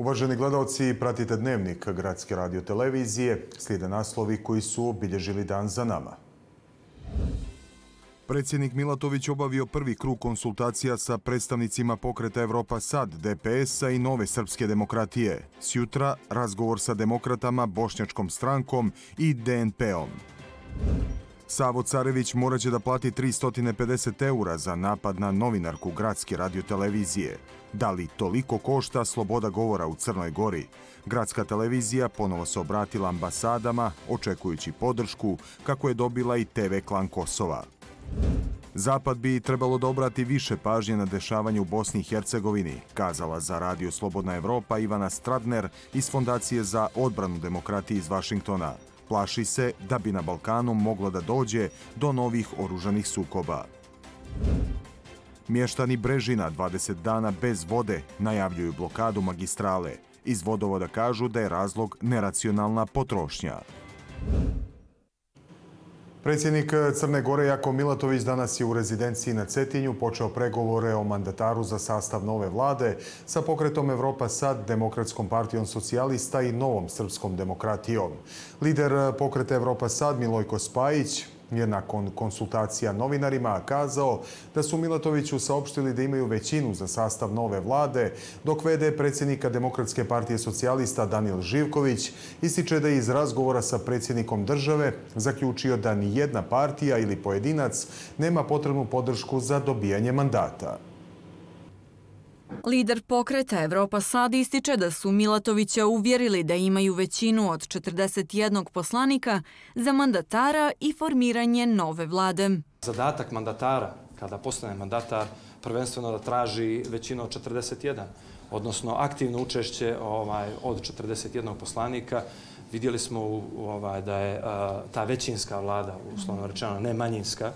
Uvaženi gledalci, pratite dnevnik Gradske radio televizije. Slijede naslovi koji su obilježili dan za nama. Predsjednik Milatović obavio prvi krug konsultacija sa predstavnicima pokreta Evropa Sad, DPS-a i Nove Srpske demokratije. Sjutra razgovor sa demokratama, bošnjačkom strankom i DNP-om. Savo Carević moraće da plati 350 eura za napad na novinarku Gradske radiotelevizije. Da li toliko košta sloboda govora u Crnoj Gori? Gradska televizija ponovo se obratila ambasadama, očekujući podršku kako je dobila i TV klan Kosova. Zapad bi trebalo da obrati više pažnje na dešavanje u Bosni i Hercegovini, kazala za Radio Slobodna Evropa Ivana Stradner iz Fondacije za odbranu demokratije iz Vašingtona. Plaši se da bi na Balkanu moglo da dođe do novih oružanih sukoba. Mještani Brežina 20 dana bez vode najavljuju blokadu magistrale. Iz vodovoda kažu da je razlog neracionalna potrošnja. Predsjednik Crne Gore Jako Milatović danas je u rezidenciji na Cetinju počeo pregovore o mandataru za sastav nove vlade sa pokretom Evropa sad, Demokratskom partijom socijalista i Novom srpskom demokratijom. Lider pokreta Evropa sad, Milojko Spajić, je nakon konsultacija novinarima kazao da su Milatoviću saopštili da imaju većinu za sastav nove vlade, dok vede predsjednika Demokratske partije socijalista Daniel Živković ističe da je iz razgovora sa predsjednikom države zaključio da ni jedna partija ili pojedinac nema potrebnu podršku za dobijanje mandata. Lider pokreta Evropa Sad ističe da su Milatovića uvjerili da imaju većinu od 41 poslanika za mandatara i formiranje nove vlade. Zadatak mandatara, kada postane mandatar, prvenstveno da traži većinu od 41, odnosno aktivno učešće ovaj, od 41 poslanika, vidjeli smo ovaj, da je ta većinska vlada, uslovno rečeno ne manjinska,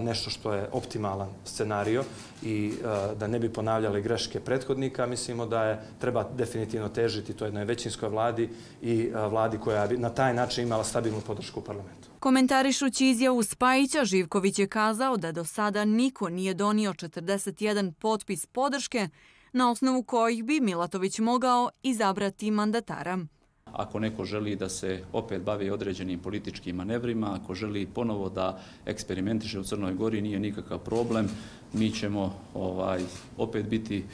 nešto što je optimalan scenario i da ne bi ponavljali greške prethodnika, mislimo da je treba definitivno težiti to jednoj većinskoj vladi i vladi koja bi na taj način imala stabilnu podršku u parlamentu. Komentarišući izjavu Spajića, Živković je kazao da do sada niko nije donio 41 potpis podrške na osnovu kojih bi Milatović mogao izabrati mandatara. Ako neko želi da se opet bavi određenim političkim manevrima, ako želi ponovo da eksperimentiše u Crnoj Gori, nije nikakav problem. Mi ćemo ovaj, opet biti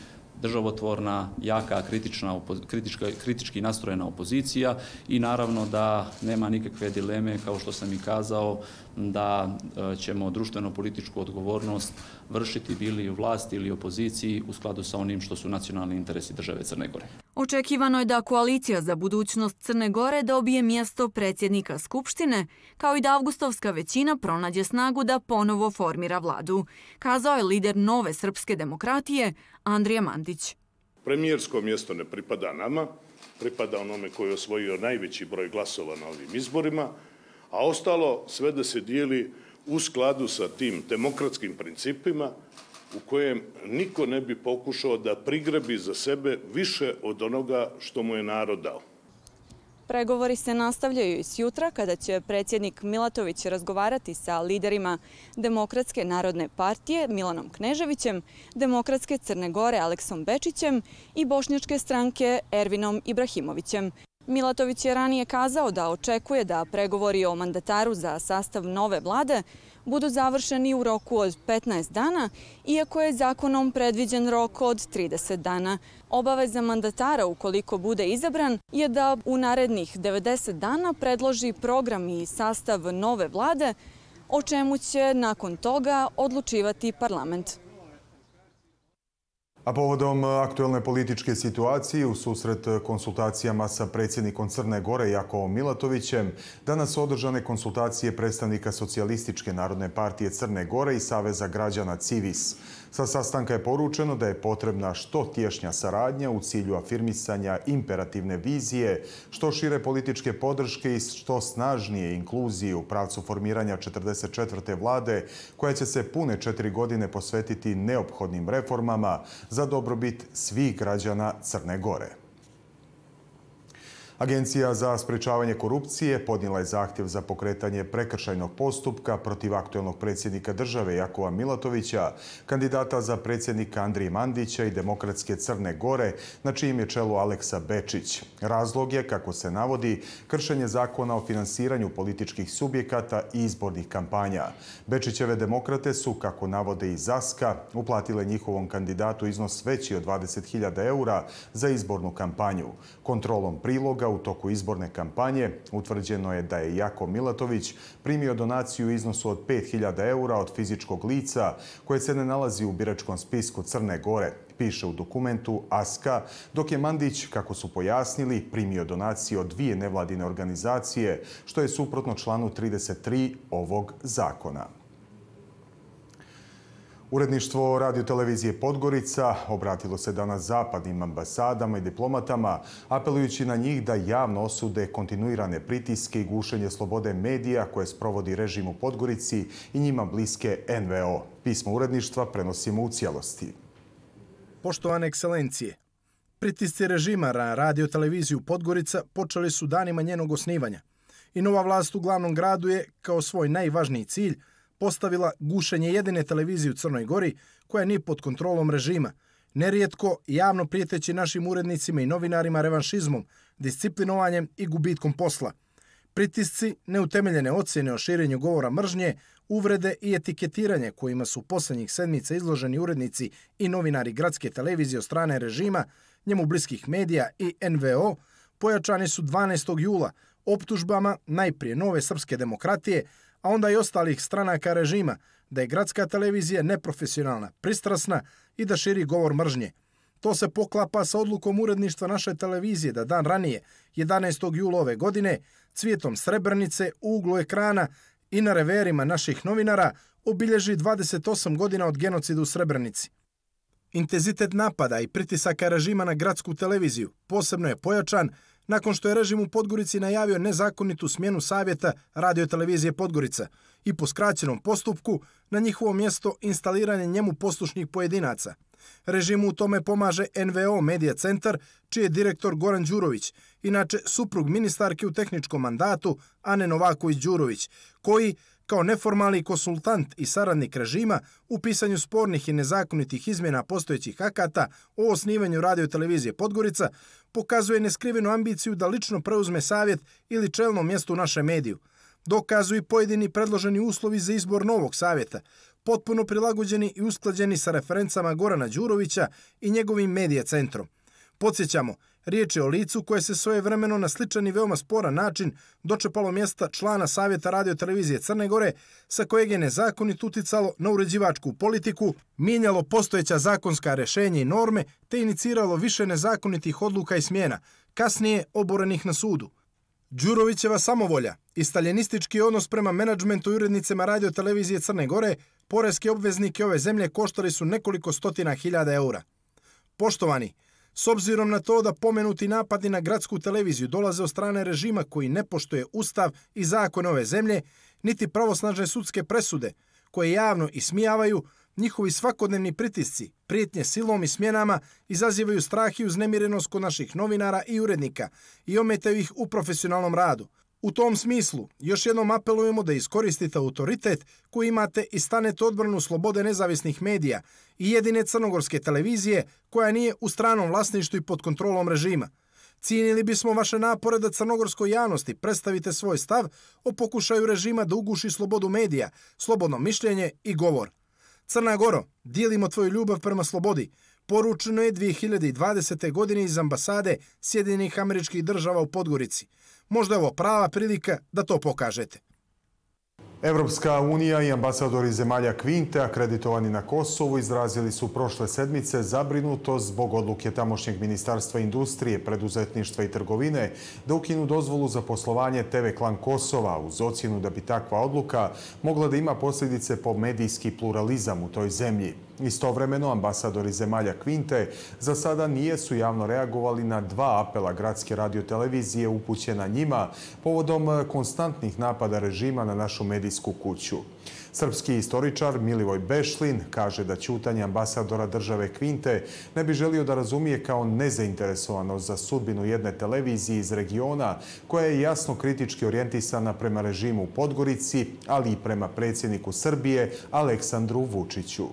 državotvorna, jaka, kritična, kritički nastrojena opozicija i naravno da nema nikakve dileme, kao što sam i kazao, da e, ćemo društveno-političku odgovornost vršiti bili u vlasti ili opoziciji u skladu sa onim što su nacionalni interesi države Crne Gore. Očekivano je da koalicija za budućnost Crne Gore dobije mjesto predsjednika Skupštine, kao i da avgustovska većina pronađe snagu da ponovo formira vladu, kazao je lider nove srpske demokratije Andrija Mandić. Premijersko mjesto ne pripada nama, pripada onome koji je osvojio najveći broj glasova na ovim izborima, a ostalo sve da se dijeli u skladu sa tim demokratskim principima u kojem niko ne bi pokušao da prigrebi za sebe više od onoga što mu je narod dao. Pregovori se nastavljaju i jutra kada će predsjednik Milatović razgovarati sa liderima Demokratske narodne partije Milanom Kneževićem, Demokratske Crne Gore Aleksom Bečićem i Bošnjačke stranke Ervinom Ibrahimovićem. Milatović je ranije kazao da očekuje da pregovori o mandataru za sastav nove vlade budu završeni u roku od 15 dana, iako je zakonom predviđen rok od 30 dana. Obaveza mandatara, ukoliko bude izabran, je da u narednih 90 dana predloži program i sastav nove vlade, o čemu će nakon toga odlučivati parlament. A povodom e, aktuelne političke situacije u susret e, konsultacijama sa predsjednikom Crne Gore Jakovom Milatovićem, danas održane konsultacije predstavnika Socialističke narodne partije Crne Gore i Saveza građana Civis. Sa sastanka je poručeno da je potrebna što tješnja saradnja u cilju afirmisanja imperativne vizije, što šire političke podrške i što snažnije inkluzije u pravcu formiranja 44. vlade, koja će se pune četiri godine posvetiti neophodnim reformama za dobrobit svih građana Crne Gore. Agencija za sprečavanje korupcije podnila je zahtjev za pokretanje prekršajnog postupka protiv aktuelnog predsjednika države Jakova Milatovića, kandidata za predsjednika Andrije Mandića i Demokratske Crne Gore, na čijim je čelu Aleksa Bečić. Razlog je, kako se navodi, kršenje zakona o finansiranju političkih subjekata i izbornih kampanja. Bečićeve demokrate su, kako navode i Zaska, uplatile njihovom kandidatu iznos veći od 20.000 eura za izbornu kampanju. Kontrolom priloga toga, u toku izborne kampanje utvrđeno je da je Jako Milatović primio donaciju iznosu od 5000 eura od fizičkog lica koje se ne nalazi u biračkom spisku Crne Gore, piše u dokumentu ASKA, dok je Mandić, kako su pojasnili, primio donaciju od dvije nevladine organizacije, što je suprotno članu 33 ovog zakona. Uredništvo radio televizije Podgorica obratilo se danas zapadnim ambasadama i diplomatama, apelujući na njih da javno osude kontinuirane pritiske i gušenje slobode medija koje sprovodi režim u Podgorici i njima bliske NVO. Pismo uredništva prenosimo u cijelosti. Poštovane ekscelencije, pritisci režima na radio televiziju Podgorica počeli su danima njenog osnivanja i nova vlast u glavnom gradu je, kao svoj najvažniji cilj, postavila gušenje jedine televizije u Crnoj Gori koja nije pod kontrolom režima, nerijetko javno prijeteći našim urednicima i novinarima revanšizmom, disciplinovanjem i gubitkom posla. Pritisci, neutemeljene ocjene o širenju govora mržnje, uvrede i etiketiranje kojima su posljednjih sedmica izloženi urednici i novinari gradske televizije od strane režima, njemu bliskih medija i NVO, pojačani su 12. jula optužbama najprije nove srpske demokratije, a onda i ostalih stranaka režima, da je gradska televizija neprofesionalna, pristrasna i da širi govor mržnje. To se poklapa sa odlukom uredništva naše televizije da dan ranije, 11. jula ove godine, cvijetom srebrnice, u uglu ekrana i na reverima naših novinara obilježi 28 godina od genocidu u Srebrnici. Intenzitet napada i pritisaka režima na gradsku televiziju posebno je pojačan nakon što je režim u Podgorici najavio nezakonitu smjenu savjeta radio televizije Podgorica i po skraćenom postupku na njihovo mjesto instaliranje njemu poslušnih pojedinaca. Režimu u tome pomaže NVO Medija Centar, čiji je direktor Goran Đurović, inače suprug ministarke u tehničkom mandatu Ane Novaković Đurović, koji, kao neformalni konsultant i saradnik režima, u pisanju spornih i nezakonitih izmjena postojećih akata o osnivanju radio televizije Podgorica, pokazuje neskrivenu ambiciju da lično preuzme savjet ili čelno mjesto u našem mediju. Dokazu i pojedini predloženi uslovi za izbor novog savjeta, potpuno prilagođeni i uskladjeni sa referencama Gorana Đurovića i njegovim medijacentrom. Podsjećamo, Riječ je o licu koje se svoje vremeno na sličan i veoma sporan način dočepalo mjesta člana Savjeta radio televizije Crne Gore, sa kojeg je nezakonit uticalo na uređivačku politiku, mijenjalo postojeća zakonska rešenja i norme, te iniciralo više nezakonitih odluka i smjena, kasnije oborenih na sudu. Đurovićeva samovolja i staljenistički odnos prema menadžmentu i urednicama radio televizije Crne Gore, poreske obveznike ove zemlje koštali su nekoliko stotina hiljada eura. Poštovani, S obzirom na to da pomenuti napadi na gradsku televiziju dolaze od strane režima koji ne poštoje ustav i zakon ove zemlje, niti pravosnažne sudske presude koje javno ismijavaju, njihovi svakodnevni pritisci, prijetnje silom i smjenama izazivaju strah i uznemirenost kod naših novinara i urednika i ometaju ih u profesionalnom radu. U tom smislu, još jednom apelujemo da iskoristite autoritet koji imate i stanete odbranu slobode nezavisnih medija i jedine crnogorske televizije koja nije u stranom vlasništu i pod kontrolom režima. Cijenili bismo vaše napore da crnogorskoj javnosti predstavite svoj stav o pokušaju režima da uguši slobodu medija, slobodno mišljenje i govor. Crna Goro, dijelimo tvoju ljubav prema slobodi poručeno je 2020. godine iz ambasade Sjedinih američkih država u Podgorici. Možda je ovo prava prilika da to pokažete. Evropska unija i ambasadori zemalja Kvinte, akreditovani na Kosovu, izrazili su prošle sedmice zabrinuto zbog odluke tamošnjeg ministarstva industrije, preduzetništva i trgovine da ukinu dozvolu za poslovanje TV klan Kosova uz ocjenu da bi takva odluka mogla da ima posljedice po medijski pluralizam u toj zemlji. Istovremeno, ambasadori zemalja Kvinte za sada nije su javno reagovali na dva apela gradske radiotelevizije upućena njima povodom e, konstantnih napada režima na našu medijsku kuću. Srpski istoričar Milivoj Bešlin kaže da ćutanje ambasadora države Kvinte ne bi želio da razumije kao nezainteresovanost za sudbinu jedne televizije iz regiona koja je jasno kritički orijentisana prema režimu u Podgorici, ali i prema predsjedniku Srbije Aleksandru Vučiću.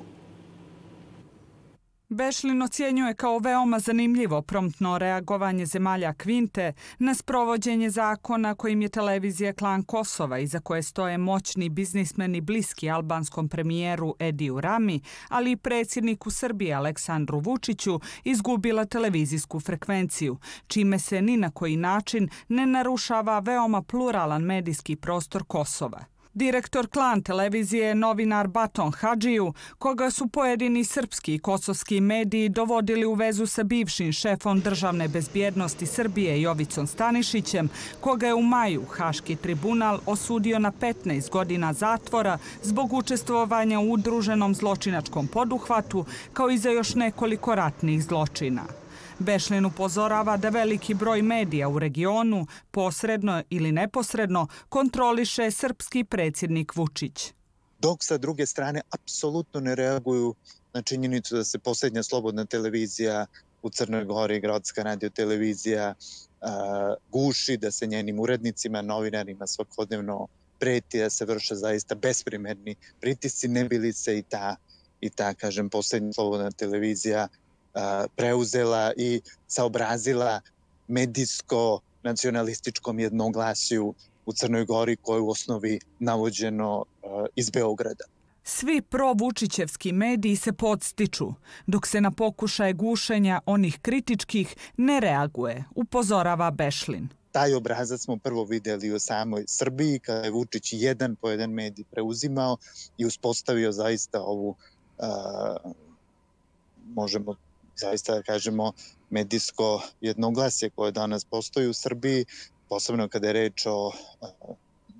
Bešlin ocjenjuje kao veoma zanimljivo promptno reagovanje zemalja Kvinte na sprovođenje zakona kojim je televizija klan Kosova i za koje stoje moćni biznismeni bliski albanskom premijeru Ediju Rami, ali i predsjedniku Srbije Aleksandru Vučiću, izgubila televizijsku frekvenciju, čime se ni na koji način ne narušava veoma pluralan medijski prostor Kosova. Direktor klan televizije novinar Baton Hadžiju, koga su pojedini srpski i kosovski mediji dovodili u vezu sa bivšim šefom državne bezbjednosti Srbije Jovicom Stanišićem, koga je u maju Haški tribunal osudio na 15 godina zatvora zbog učestvovanja u udruženom zločinačkom poduhvatu, kao i za još nekoliko ratnih zločina. Bešlin upozorava da veliki broj medija u regionu, posredno ili neposredno, kontroliše srpski predsjednik Vučić. Dok sa druge strane apsolutno ne reaguju na činjenicu da se posljednja slobodna televizija u Crnoj Gori, gradska radio televizija, guši da se njenim urednicima, novinarima svakodnevno preti da se vrše zaista besprimerni pritisci, ne bili se i ta, i ta kažem, posljednja slobodna televizija preuzela i saobrazila medijsko-nacionalističkom jednoglasiju u Crnoj Gori koje je u osnovi navođeno iz Beograda. Svi pro-Vučićevski mediji se podstiču, dok se na pokušaje gušenja onih kritičkih ne reaguje, upozorava Bešlin. Taj obrazac smo prvo videli u samoj Srbiji, kada je Vučić jedan po jedan medij preuzimao i uspostavio zaista ovu, možemo zaista da kažemo medijsko jednoglasje koje danas postoji u Srbiji, posebno kada je reč o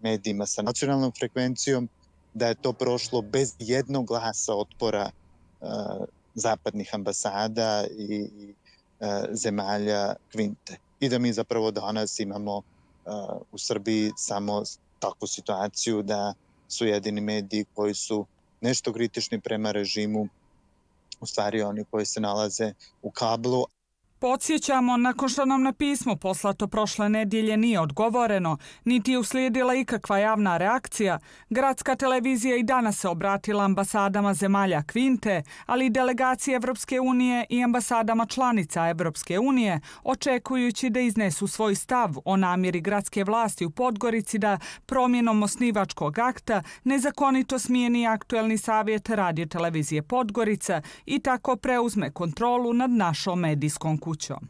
medijima sa nacionalnom frekvencijom, da je to prošlo bez jednog glasa otpora zapadnih ambasada i zemalja Kvinte. I da mi zapravo danas imamo u Srbiji samo takvu situaciju da su jedini mediji koji su nešto kritični prema režimu u stvari oni koji se nalaze u kablu, Podsjećamo, nakon što nam na pismo poslato prošle nedjelje nije odgovoreno, niti je uslijedila ikakva javna reakcija, gradska televizija i danas se obratila ambasadama zemalja Kvinte, ali i delegacije Evropske unije i ambasadama članica Evropske unije, očekujući da iznesu svoj stav o namjeri gradske vlasti u Podgorici da promjenom osnivačkog akta nezakonito smijeni aktuelni savjet radio televizije Podgorica i tako preuzme kontrolu nad našom medijskom kućom kućom.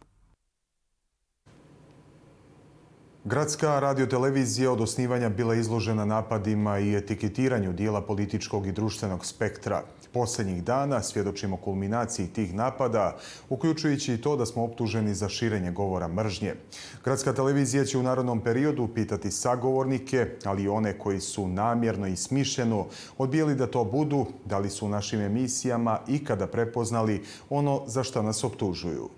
Gradska radiotelevizija od osnivanja bila izložena napadima i etiketiranju dijela političkog i društvenog spektra. Posljednjih dana svjedočimo kulminaciji tih napada, uključujući i to da smo optuženi za širenje govora mržnje. Gradska televizija će u narodnom periodu pitati sagovornike, ali i one koji su namjerno i smišljeno odbijali da to budu, da li su u našim emisijama ikada prepoznali ono za što nas optužuju.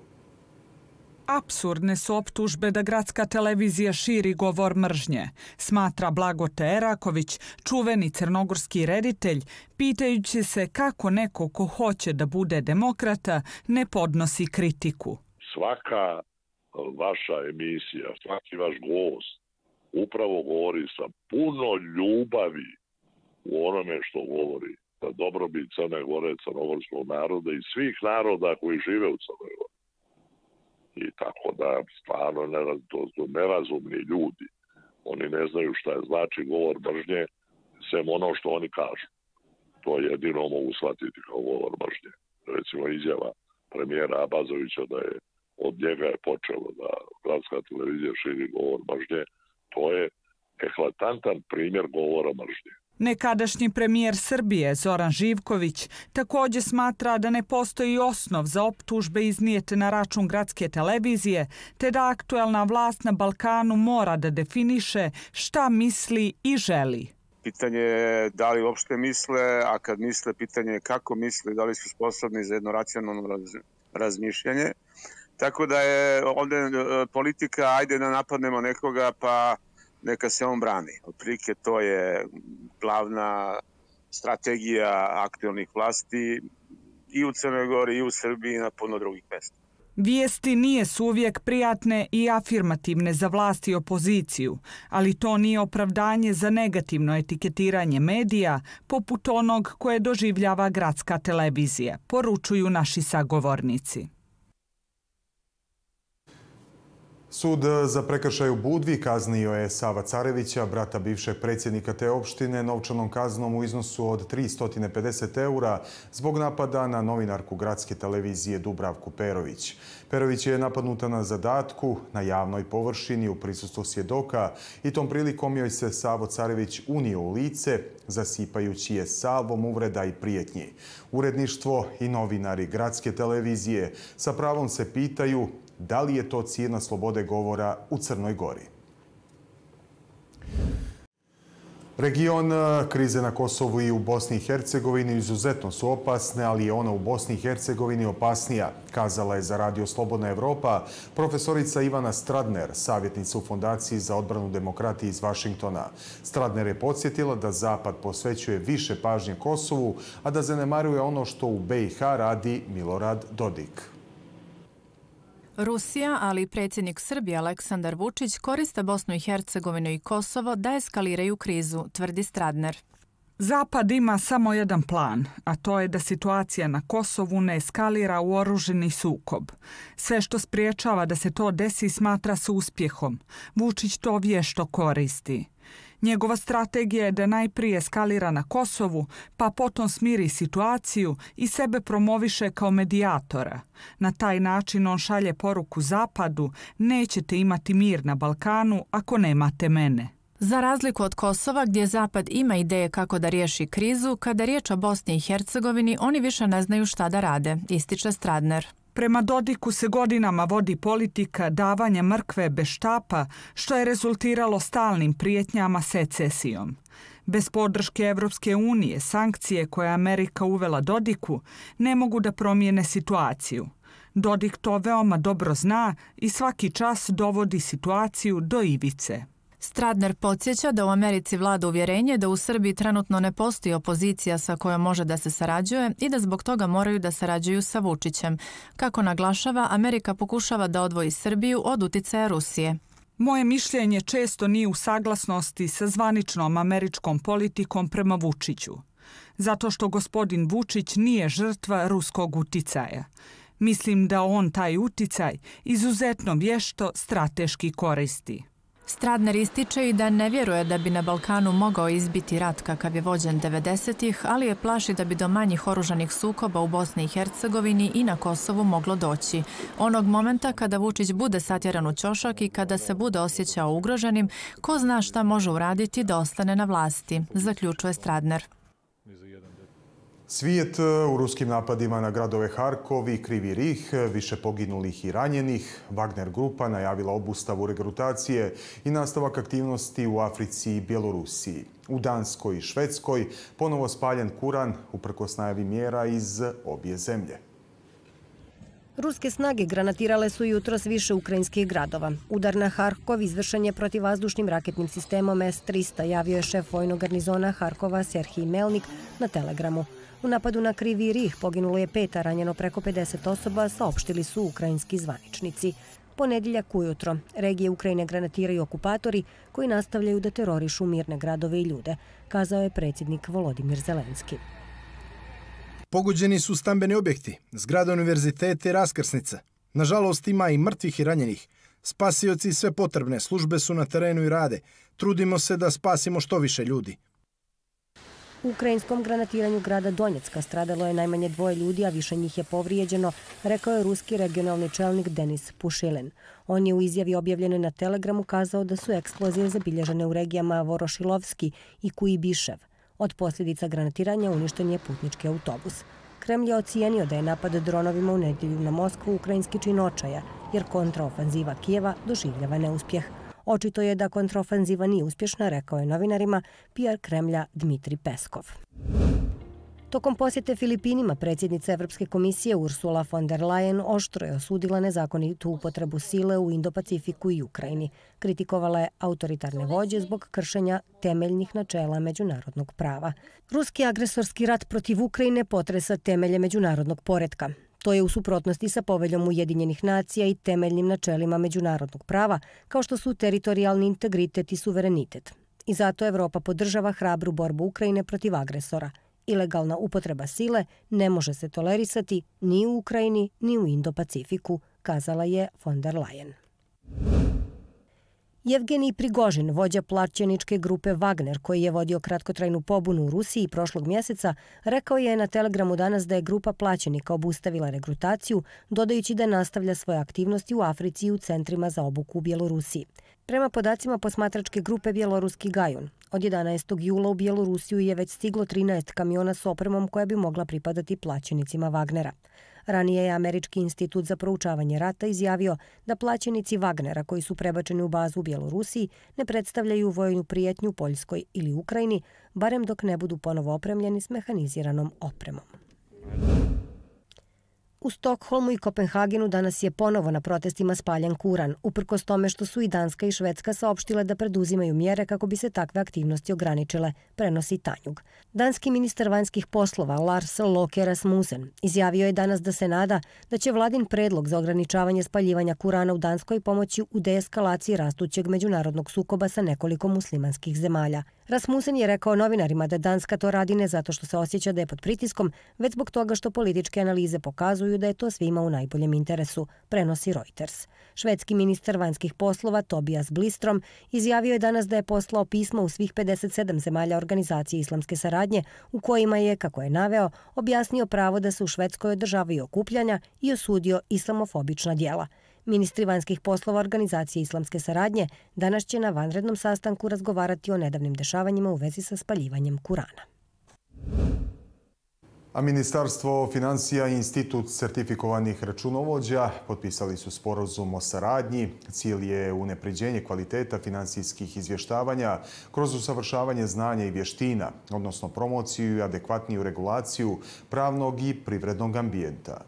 Absurdne su optužbe da gradska televizija širi govor mržnje, smatra Blago Teraković, čuveni crnogorski reditelj, pitajući se kako neko ko hoće da bude demokrata ne podnosi kritiku. Svaka vaša emisija, svaki vaš gost upravo govori sa puno ljubavi u onome što govori. Da dobro bi Crne Gore, Crnogorskog naroda i svih naroda koji žive u Crnoj Gori i tako da stvarno ne razdozu, nerazumni ljudi. Oni ne znaju šta je znači govor mržnje, sem ono što oni kažu. To jedino mogu shvatiti kao govor mržnje. Recimo izjava premijera Abazovića da je od njega je počelo da gradska televizija širi govor mržnje, to je eklatantan primjer govora mržnje. Nekadašnji premijer Srbije Zoran Živković također smatra da ne postoji osnov za optužbe iznijete na račun gradske televizije, te da aktuelna vlast na Balkanu mora da definiše šta misli i želi. Pitanje je da li uopšte misle, a kad misle pitanje je kako misle, da li su sposobni za jedno racionalno razmišljanje. Tako da je ovdje e, politika, ajde da napadnemo nekoga, pa neka se on brani. Otprilike to je glavna strategija aktualnih vlasti i u Crnoj Gori i u Srbiji na puno drugih mesta. Vijesti nije su uvijek prijatne i afirmativne za vlast i opoziciju, ali to nije opravdanje za negativno etiketiranje medija poput onog koje doživljava gradska televizija, poručuju naši sagovornici. Sud za prekršaj u Budvi kaznio je Sava Carevića, brata bivšeg predsjednika te opštine, novčanom kaznom u iznosu od 350 eura zbog napada na novinarku gradske televizije Dubravku Perović. Perović je napadnuta na zadatku na javnoj površini u prisustvu svjedoka i tom prilikom joj se Savo Carević unio u lice, zasipajući je Savom uvreda i prijetnji. Uredništvo i novinari gradske televizije sa pravom se pitaju da li je to cijena slobode govora u Crnoj Gori. Region eh, krize na Kosovu i u Bosni i Hercegovini izuzetno su opasne, ali je ona u Bosni i Hercegovini opasnija, kazala je za Radio Slobodna Evropa profesorica Ivana Stradner, savjetnica u Fondaciji za odbranu demokratije iz Vašingtona. Stradner je podsjetila da Zapad posvećuje više pažnje Kosovu, a da zanemaruje ono što u BiH radi Milorad Dodik. Rusija, ali i predsjednik Srbije Aleksandar Vučić koriste Bosnu i Hercegovinu i Kosovo da eskaliraju krizu, tvrdi Stradner. Zapad ima samo jedan plan, a to je da situacija na Kosovu ne eskalira u oruženi sukob. Sve što spriječava da se to desi smatra se uspjehom. Vučić to vješto koristi. Njegova strategija je da najprije skalira na Kosovu, pa potom smiri situaciju i sebe promoviše kao medijatora. Na taj način on šalje poruku Zapadu, nećete imati mir na Balkanu ako nemate mene. Za razliku od Kosova, gdje Zapad ima ideje kako da riješi krizu, kada riječ o Bosni i Hercegovini, oni više ne znaju šta da rade, ističe Stradner. Prema Dodiku se godinama vodi politika davanja mrkve bez štapa, što je rezultiralo stalnim prijetnjama secesijom. Bez podrške Evropske unije, sankcije koje Amerika uvela Dodiku ne mogu da promijene situaciju. Dodik to veoma dobro zna i svaki čas dovodi situaciju do ivice. Stradner podsjeća da u Americi vlada uvjerenje da u Srbiji trenutno ne postoji opozicija sa kojom može da se sarađuje i da zbog toga moraju da sarađuju sa Vučićem. Kako naglašava, Amerika pokušava da odvoji Srbiju od uticaja Rusije. Moje mišljenje često nije u saglasnosti sa zvaničnom američkom politikom prema Vučiću. Zato što gospodin Vučić nije žrtva ruskog uticaja. Mislim da on taj uticaj izuzetno vješto strateški koristi. Stradner ističe i da ne vjeruje da bi na Balkanu mogao izbiti rat kakav je vođen 90-ih, ali je plaši da bi do manjih oružanih sukoba u Bosni i Hercegovini i na Kosovu moglo doći. Onog momenta kada Vučić bude satjeran u čošak i kada se bude osjećao ugroženim, ko zna šta može uraditi da ostane na vlasti, zaključuje Stradner. Svijet e, u ruskim napadima na gradove Harkov i Krivi Rih, e, više poginulih i ranjenih, Wagner grupa najavila obustavu regrutacije i nastavak aktivnosti u Africi i Bjelorusiji. U Danskoj i Švedskoj ponovo spaljen kuran, uprkos najavi mjera iz obje zemlje. Ruske snage granatirale su jutro s više ukrajinskih gradova. Udar na Harkov izvršen je protivazdušnim raketnim sistemom S-300, javio je šef vojnog garnizona Harkova Serhij Melnik na Telegramu. U napadu na Krivi Rih poginulo je peta, ranjeno preko 50 osoba, saopštili su ukrajinski zvaničnici. Ponedjeljak ujutro. Regije Ukrajine granatiraju okupatori koji nastavljaju da terorišu mirne gradove i ljude, kazao je predsjednik Volodimir Zelenski. Pogođeni su stambeni objekti, zgrada univerzitete i raskrsnica. Nažalost ima i mrtvih i ranjenih. Spasioci sve potrebne, službe su na terenu i rade. Trudimo se da spasimo što više ljudi. U ukrajinskom granatiranju grada Donjecka stradalo je najmanje dvoje ljudi, a više njih je povrijeđeno, rekao je ruski regionalni čelnik Denis Pušilin. On je u izjavi objavljenoj na Telegramu kazao da su eksplozije zabilježene u regijama Vorošilovski i Kujibišev. Od posljedica granatiranja uništen je putnički autobus. Kreml je ocijenio da je napad dronovima u nedjelju na Moskvu ukrajinski čin očaja, jer kontraofanziva Kijeva doživljava neuspjeh. Očito je da kontrofenziva nije uspješna, rekao je novinarima PR Kremlja Dmitri Peskov. Tokom posjete Filipinima, predsjednica Evropske komisije Ursula von der Leyen oštro je osudila nezakonitu upotrebu sile u Indo-Pacifiku i Ukrajini. Kritikovala je autoritarne vođe zbog kršenja temeljnih načela međunarodnog prava. Ruski agresorski rat protiv Ukrajine potresa temelje međunarodnog poredka, To je u suprotnosti sa poveljom Ujedinjenih nacija i temeljnim načelima međunarodnog prava, kao što su teritorijalni integritet i suverenitet. I zato Evropa podržava hrabru borbu Ukrajine protiv agresora. Ilegalna upotreba sile ne može se tolerisati ni u Ukrajini ni u Indo-Pacifiku, kazala je von der Leyen. Jevgenij Prigožin, vođa plaćeničke grupe Wagner, koji je vodio kratkotrajnu pobunu u Rusiji prošlog mjeseca, rekao je na Telegramu danas da je grupa plaćenika obustavila rekrutaciju, dodajući da nastavlja svoje aktivnosti u Africi i u centrima za obuku u Bjelorusiji. Prema podacima posmatračke grupe Bjeloruski Gajun, od 11. jula u Bjelorusiju je već stiglo 13 kamiona s opremom koja bi mogla pripadati plaćenicima Wagnera. Ranije je Američki institut za proučavanje rata izjavio da plaćenici Wagnera koji su prebačeni u bazu u Bjelorusiji ne predstavljaju vojnu prijetnju Poljskoj ili Ukrajini, barem dok ne budu ponovo opremljeni s mehaniziranom opremom. U Stokholmu i Kopenhagenu danas je ponovo na protestima spaljan kuran, uprkos tome što su i Danska i Švedska saopštile da preduzimaju mjere kako bi se takve aktivnosti ograničile, prenosi Tanjug. Danski ministar vanjskih poslova Lars Loke Rasmussen izjavio je danas da se nada da će vladin predlog za ograničavanje spaljivanja kurana u Danskoj pomoći u deeskalaciji rastućeg međunarodnog sukoba sa nekoliko muslimanskih zemalja. Rasmussen je rekao novinarima da Danska to radi ne zato što se osjeća da je pod pritiskom, već zbog toga što političke analize pokazuju da je to svima u najboljem interesu, prenosi Reuters. Švedski ministar vanjskih poslova Tobias Blistrom izjavio je danas da je poslao pismo u svih 57 zemalja organizacije islamske saradnje u kojima je, kako je naveo, objasnio pravo da se u Švedskoj održavaju okupljanja i osudio islamofobična dijela. Ministri vanjskih poslova Organizacije islamske saradnje danas će na vanrednom sastanku razgovarati o nedavnim dešavanjima u vezi sa spaljivanjem Kurana. A Ministarstvo financija i Institut certifikovanih računovođa potpisali su sporozum o saradnji. Cilj je unepređenje kvaliteta financijskih izvještavanja kroz usavršavanje znanja i vještina, odnosno promociju i adekvatniju regulaciju pravnog i privrednog ambijenta.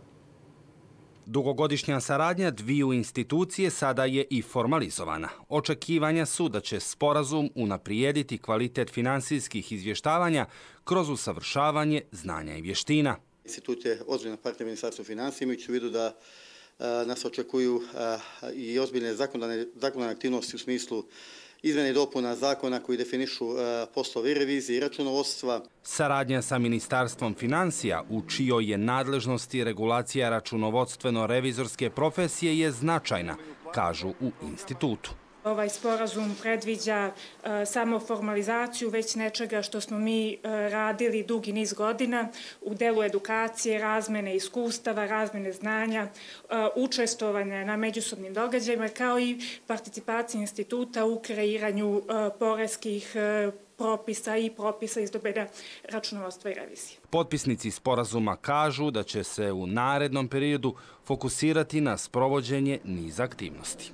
Dugogodišnja saradnja dviju institucije sada je i formalizovana. Očekivanja su da će sporazum unaprijediti kvalitet finansijskih izvještavanja kroz usavršavanje znanja i vještina. Institut je ozbiljna partija Ministarstva financije, imajući u vidu da eh, nas očekuju eh, i ozbiljne zakonodane aktivnosti u smislu izmene i dopuna zakona koji definišu e, poslovi revizije i računovodstva. Saradnja sa Ministarstvom financija, u čijoj je nadležnosti regulacija računovodstveno-revizorske profesije, je značajna, kažu u institutu ovaj sporazum predviđa e, samo formalizaciju već nečega što smo mi e, radili dugi niz godina u delu edukacije, razmene iskustava, razmene znanja, e, učestovanja na međusobnim događajima kao i participacije instituta u kreiranju poreskih propisa i propisa iz dobeda računovostva i revizije. Potpisnici sporazuma kažu da će se u narednom periodu fokusirati na sprovođenje niz aktivnosti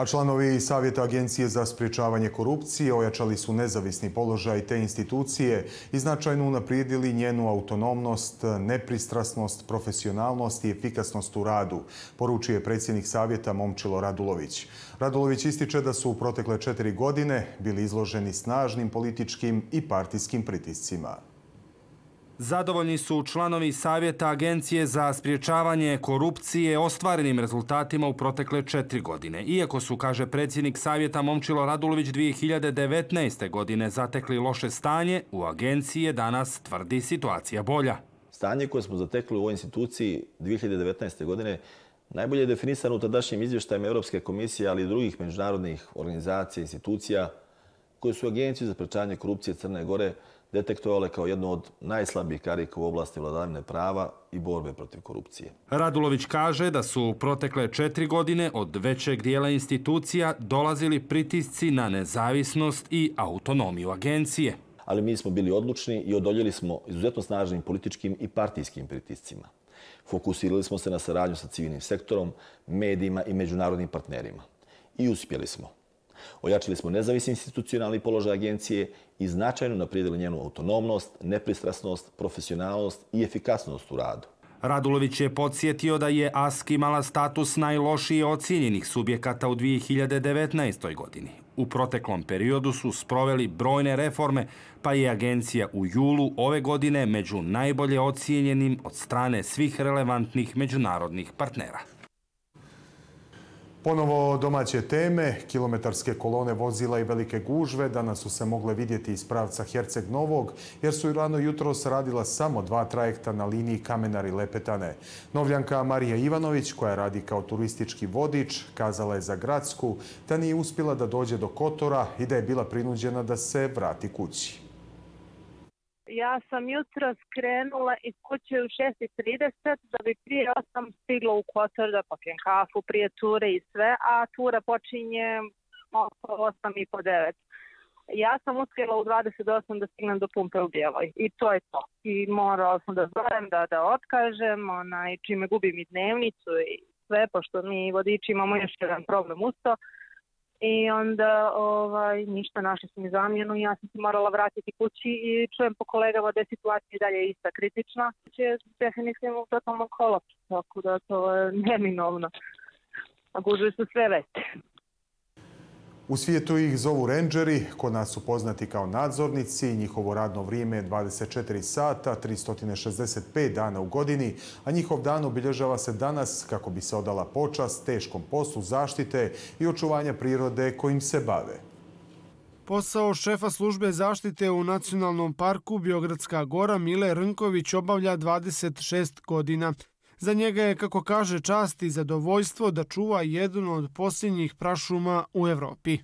a članovi Savjeta Agencije za spriječavanje korupcije ojačali su nezavisni položaj te institucije i značajno unaprijedili njenu autonomnost, nepristrasnost, profesionalnost i efikasnost u radu, poručuje predsjednik Savjeta Momčilo Radulović. Radulović ističe da su u protekle četiri godine bili izloženi snažnim političkim i partijskim pritiscima. Zadovoljni su članovi Savjeta Agencije za spriječavanje korupcije ostvarenim rezultatima u protekle četiri godine. Iako su, kaže predsjednik Savjeta Momčilo Radulović 2019. godine zatekli loše stanje, u Agenciji je danas tvrdi situacija bolja. Stanje koje smo zatekli u ovoj instituciji 2019. godine najbolje je definisano u tadašnjim izvještajima Europske komisije, ali i drugih međunarodnih organizacija i institucija koje su Agenciji za spriječavanje korupcije Crne Gore detektovale kao jednu od najslabijih karika u oblasti vladavine prava i borbe protiv korupcije. Radulović kaže da su protekle četiri godine od većeg dijela institucija dolazili pritisci na nezavisnost i autonomiju agencije. Ali mi smo bili odlučni i odoljeli smo izuzetno snažnim političkim i partijskim pritiscima. Fokusirali smo se na saradnju sa civilnim sektorom, medijima i međunarodnim partnerima. I uspjeli smo. Ojačili smo nezavisni institucionalni položaj agencije i značajno naprijedili njenu autonomnost, nepristrasnost, profesionalnost i efikasnost u radu. Radulović je podsjetio da je ASK imala status najlošije ocijenjenih subjekata u 2019. godini. U proteklom periodu su sproveli brojne reforme, pa je agencija u julu ove godine među najbolje ocijenjenim od strane svih relevantnih međunarodnih partnera. Ponovo domaće teme, kilometarske kolone vozila i velike gužve danas su se mogle vidjeti iz pravca Herceg Novog, jer su i rano jutro radila samo dva trajekta na liniji Kamenar i Lepetane. Novljanka Marija Ivanović, koja radi kao turistički vodič, kazala je za Gradsku da nije uspila da dođe do Kotora i da je bila prinuđena da se vrati kući ja sam jutro skrenula iz kuće u 6.30 da bi prije 8 stigla u Kotor da pakem kafu prije ture i sve, a tura počinje oko 8.30-9. Ja sam uskrila u 28 da stignem do pumpe u bijeloj i to je to. I morala sam da zovem, da, da otkažem, onaj, čime gubim i dnevnicu i sve, pošto mi vodiči imamo još jedan problem usto. I onda ovaj, ništa našli su mi zamjenu ja sam se morala vratiti kući i čujem po kolegama da je situacija dalje ista kritična. Če znači, se ja mislim u totalnom tako da to je neminovno. A guže su sve veće. U svijetu ih zovu rangeri, kod nas su poznati kao nadzornici, njihovo radno vrijeme je 24 sata, 365 dana u godini, a njihov dan obilježava se danas kako bi se odala počas teškom poslu zaštite i očuvanja prirode kojim se bave. Posao šefa službe zaštite u Nacionalnom parku Biogradska gora Mile Rnković obavlja 26 godina. Za njega je, kako kaže, čast i zadovoljstvo da čuva jednu od posljednjih prašuma u Evropi.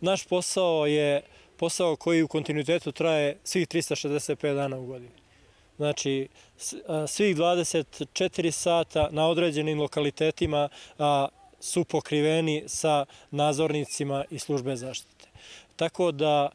Naš posao je posao koji u kontinuitetu traje svih 365 dana u godini. Znači, svih 24 sata na određenim lokalitetima su pokriveni sa nazornicima i službe zaštite. Tako da,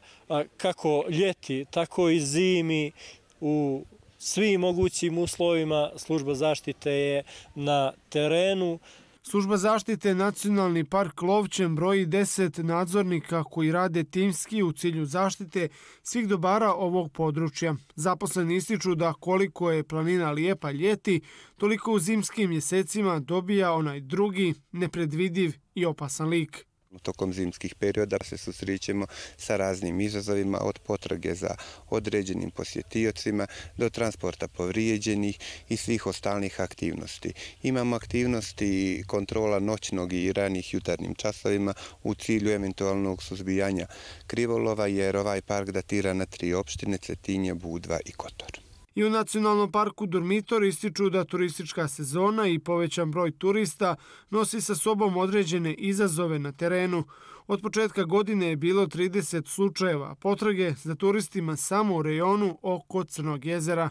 kako ljeti, tako i zimi, u svim mogućim uslovima služba zaštite je na terenu. Služba zaštite Nacionalni park Lovćen broji 10 nadzornika koji rade timski u cilju zaštite svih dobara ovog područja. Zaposleni ističu da koliko je planina lijepa ljeti, toliko u zimskim mjesecima dobija onaj drugi, nepredvidiv i opasan lik. Tokom zimskih perioda se susrićemo sa raznim izazovima od potrage za određenim posjetiocima do transporta povrijeđenih i svih ostalnih aktivnosti. Imamo aktivnosti kontrola noćnog i ranih jutarnjim časovima u cilju eventualnog suzbijanja krivolova jer ovaj park datira na tri opštine Cetinje, Budva i Kotor. I u Nacionalnom parku Durmitor ističu da turistička sezona i povećan broj turista nosi sa sobom određene izazove na terenu. Od početka godine je bilo 30 slučajeva potrage za turistima samo u rejonu oko Crnog jezera.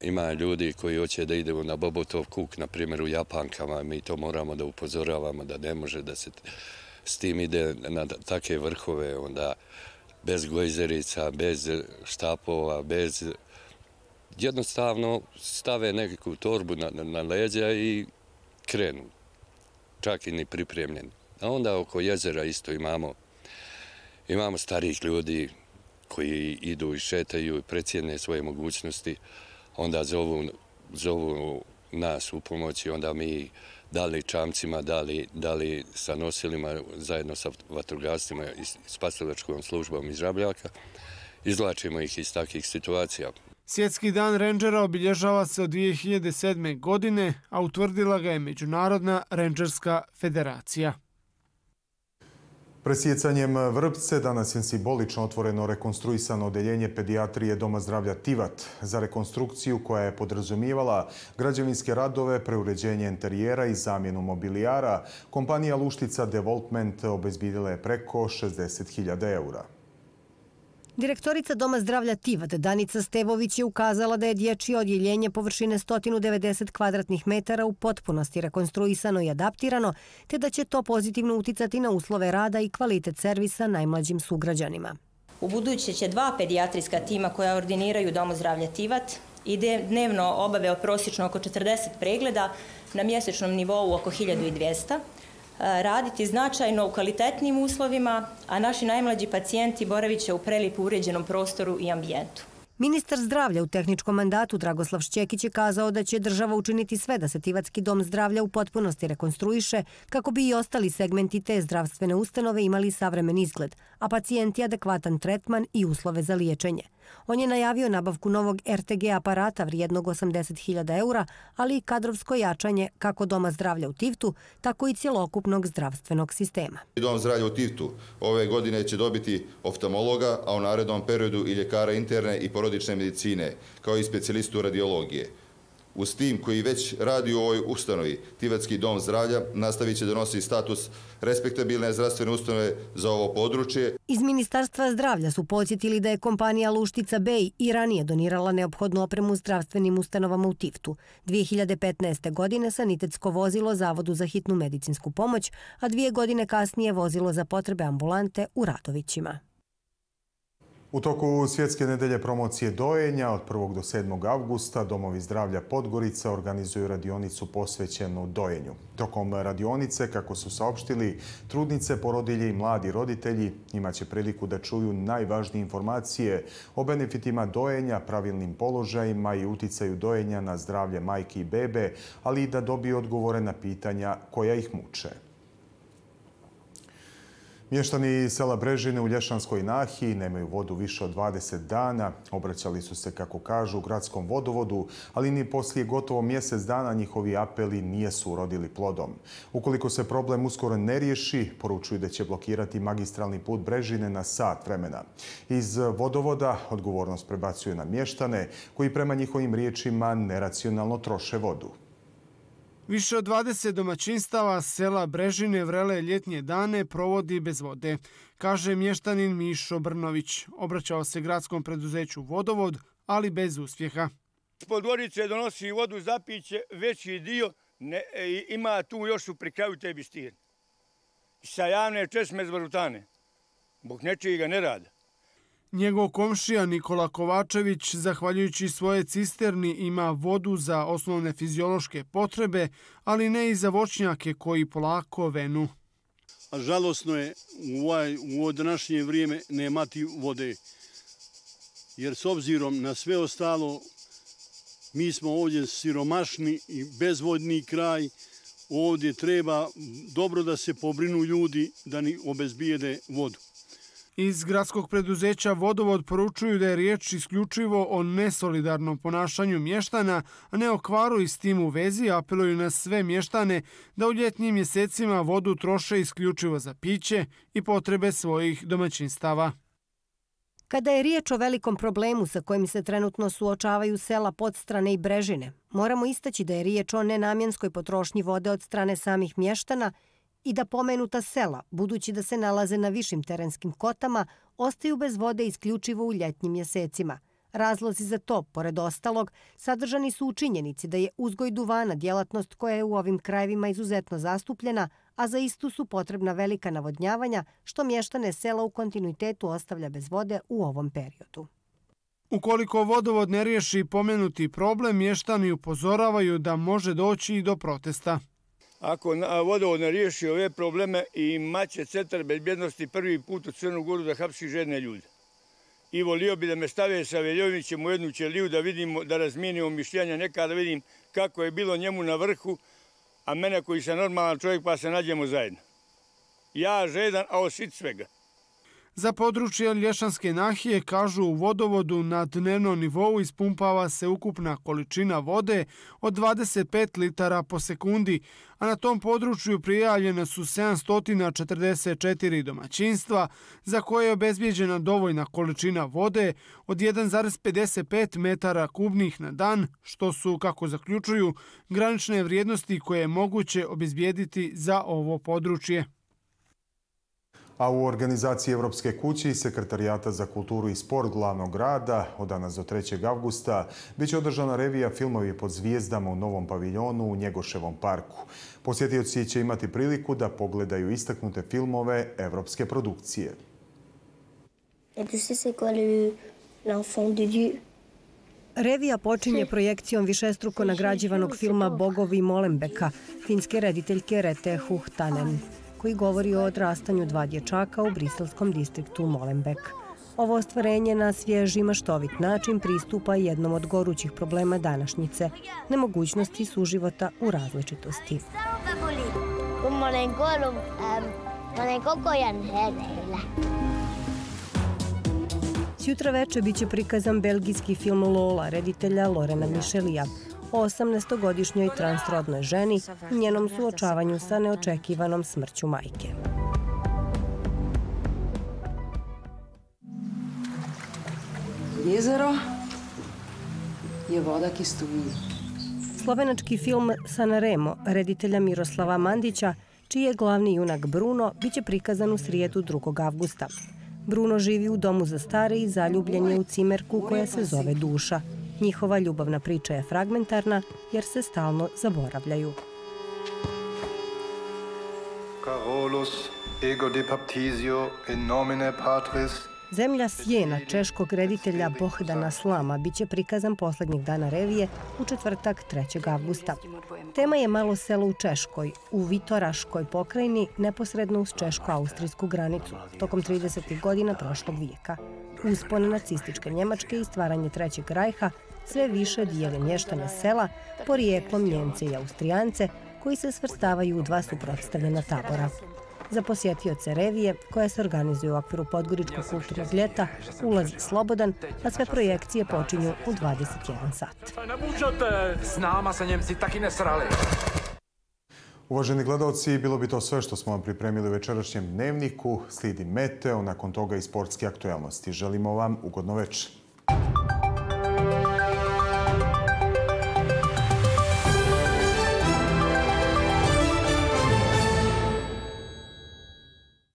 Ima ljudi koji hoće da idemo na Bobotov kuk, na primjer u Japankama, mi to moramo da upozoravamo, da ne može da se s tim ide na take vrhove, onda bez gojzerica, bez štapova, bez jednostavno stave nekakvu torbu na, na, leđa i krenu, čak i ni pripremljen. A onda oko jezera isto imamo, imamo starih ljudi koji idu i šetaju i precijene svoje mogućnosti, onda zovu, zovu nas u pomoći, onda mi da li čamcima, da li, sa nosilima zajedno sa vatrogastima i spasilačkom službom iz Rabljaka, izlačimo ih iz takih situacija. Svjetski dan rangera obilježava se od 2007. godine, a utvrdila ga je Međunarodna rangerska federacija. Presjecanjem vrpce danas je simbolično otvoreno rekonstruisano odeljenje pediatrije Doma zdravlja Tivat za rekonstrukciju koja je podrazumijevala građevinske radove, preuređenje interijera i zamjenu mobilijara. Kompanija Luštica Development obezbidila je preko 60.000 eura. Direktorica Doma zdravlja Tivad Danica Stevović je ukazala da je dječje odjeljenje površine 190 kvadratnih metara u potpunosti rekonstruisano i adaptirano, te da će to pozitivno uticati na uslove rada i kvalitet servisa najmlađim sugrađanima. U buduće će dva pediatrijska tima koja ordiniraju Domo zdravlja Tivad i dnevno obave prosječno oko 40 pregleda na mjesečnom nivou oko 1200 raditi značajno u kvalitetnim uslovima, a naši najmlađi pacijenti boravit će u prelipu uređenom prostoru i ambijentu. Ministar zdravlja u tehničkom mandatu Dragoslav Šćekić je kazao da će država učiniti sve da se Tivatski dom zdravlja u potpunosti rekonstruiše kako bi i ostali segmenti te zdravstvene ustanove imali savremen izgled, a pacijenti adekvatan tretman i uslove za liječenje. On je najavio nabavku novog RTG aparata vrijednog 80.000 eura, ali i kadrovsko jačanje kako Doma zdravlja u Tivtu, tako i cjelokupnog zdravstvenog sistema. Dom zdravlja u Tivtu ove godine će dobiti oftalmologa, a u narednom periodu i ljekara interne i porodične medicine, kao i specijalistu radiologije uz tim koji već radi u ovoj ustanovi, Tivatski dom zdravlja, nastavit će nosi status respektabilne zdravstvene ustanove za ovo područje. Iz Ministarstva zdravlja su podsjetili da je kompanija Luštica Bay i ranije donirala neophodnu opremu zdravstvenim ustanovama u Tiftu. 2015. godine sanitetsko vozilo Zavodu za hitnu medicinsku pomoć, a dvije godine kasnije vozilo za potrebe ambulante u Radovićima. U toku svjetske nedelje promocije dojenja od 1. do 7. augusta Domovi zdravlja Podgorica organizuju radionicu posvećenu dojenju. Tokom radionice, kako su saopštili, trudnice, porodilje i mladi roditelji imaće priliku da čuju najvažnije informacije o benefitima dojenja, pravilnim položajima i uticaju dojenja na zdravlje majke i bebe, ali i da dobiju odgovore na pitanja koja ih muče. Mještani sela Brežine u Lješanskoj Nahiji nemaju vodu više od 20 dana. Obraćali su se, kako kažu, u gradskom vodovodu, ali ni poslije gotovo mjesec dana njihovi apeli nije su urodili plodom. Ukoliko se problem uskoro ne riješi, poručuju da će blokirati magistralni put Brežine na sat vremena. Iz vodovoda odgovornost prebacuju na mještane, koji prema njihovim riječima neracionalno troše vodu. Više od 20 domaćinstava sela Brežine vrele ljetnje dane provodi bez vode, kaže mještanin Mišo Brnović. Obraćao se gradskom preduzeću Vodovod, ali bez uspjeha. Podvorice donosi vodu za piće, veći dio ne, e, ima tu još u prikraju te bistirne. Sa javne česme zvrutane, bok nečiji ga ne rada. Njegov komšija Nikola Kovačević, zahvaljujući svoje cisterni, ima vodu za osnovne fiziološke potrebe, ali ne i za vočnjake koji polako venu. Žalosno je ovaj, u ovo današnje vrijeme nemati vode, jer s obzirom na sve ostalo, mi smo ovdje siromašni i bezvodni kraj, ovdje treba dobro da se pobrinu ljudi da ni obezbijede vodu. Iz gradskog preduzeća Vodovod poručuju da je riječ isključivo o nesolidarnom ponašanju mještana, a ne o kvaru i s tim u vezi apeluju na sve mještane da u ljetnim mjesecima vodu troše isključivo za piće i potrebe svojih domaćinstava. Kada je riječ o velikom problemu sa kojim se trenutno suočavaju sela podstrane i brežine, moramo istaći da je riječ o nenamjenskoj potrošnji vode od strane samih mještana i da pomenuta sela, budući da se nalaze na višim terenskim kotama, ostaju bez vode isključivo u ljetnjim mjesecima. Razlozi za to, pored ostalog, sadržani su u činjenici da je uzgoj duvana djelatnost koja je u ovim krajevima izuzetno zastupljena, a za istu su potrebna velika navodnjavanja, što mještane sela u kontinuitetu ostavlja bez vode u ovom periodu. Ukoliko vodovod ne riješi pomenuti problem, mještani upozoravaju da može doći i do protesta ako vodovod ne riješi ove probleme, imaće centar bezbjednosti prvi put u Crnu Goru da hapsi žedne ljude. I volio bi da me stave sa Veljovićem u jednu ćeliju da vidimo, da razminimo mišljanja neka, da vidim kako je bilo njemu na vrhu, a mene koji sam normalan čovjek pa se nađemo zajedno. Ja žedan, a osit svega. Za područje Lješanske nahije, kažu, u vodovodu na dnevnom nivou ispumpava se ukupna količina vode od 25 litara po sekundi, a na tom području prijavljene su 744 domaćinstva za koje je obezbjeđena dovoljna količina vode od 1,55 metara kubnih na dan, što su, kako zaključuju, granične vrijednosti koje je moguće obezbijediti za ovo područje. A u organizaciji Evropske kuće i Sekretarijata za kulturu i sport glavnog grada od danas do 3. augusta biće održana revija filmovi pod zvijezdama u Novom paviljonu u Njegoševom parku. Posjetioci će imati priliku da pogledaju istaknute filmove evropske produkcije. Revija počinje projekcijom višestruko nagrađivanog filma Bogovi Molembeka, finske rediteljke Rete Huhtanen koji govori o odrastanju dva dječaka u briselskom distriktu Molenbeek. Ovo ostvarenje na svježi maštovit način pristupa jednom od gorućih problema današnjice, nemogućnosti suživota u različitosti. Sjutra večer biće prikazan belgijski film Lola, reditelja Lorena Mišelija o 18-godišnjoj transrodnoj ženi i njenom suočavanju sa neočekivanom smrću majke. Jezero je voda ki kistuji. Slovenački film Sanaremo, reditelja Miroslava Mandića, čiji je glavni junak Bruno, bit će prikazan u srijedu 2. avgusta. Bruno živi u domu za stare i zaljubljen je u cimerku koja se zove Duša. Njihova ljubavna priča je fragmentarna jer se stalno zaboravljaju. Carolus, ego de baptizio in nomine patris, Zemlja Sjena, češkog reditelja Bohdana Slama, bit će prikazan posljednjih dana revije u četvrtak 3. augusta. Tema je malo selo u Češkoj, u Vitoraškoj pokrajini, neposredno uz češko-austrijsku granicu, tokom 30. godina prošlog vijeka. Uspon nacističke Njemačke i stvaranje Trećeg rajha, sve više dijeli mještane sela porijeklom Njemce i Austrijance koji se svrstavaju u dva suprotstavljena tabora. Za posjetioce revije, koje se organizuje u okviru Podgoričkog kulturnog ljeta, ulaz slobodan, a sve projekcije počinju u 21 sat. Pa Uvaženi gledalci, bilo bi to sve što smo vam pripremili u večerašnjem dnevniku. Slidi Meteo, nakon toga i sportske aktualnosti. Želimo vam ugodno večer.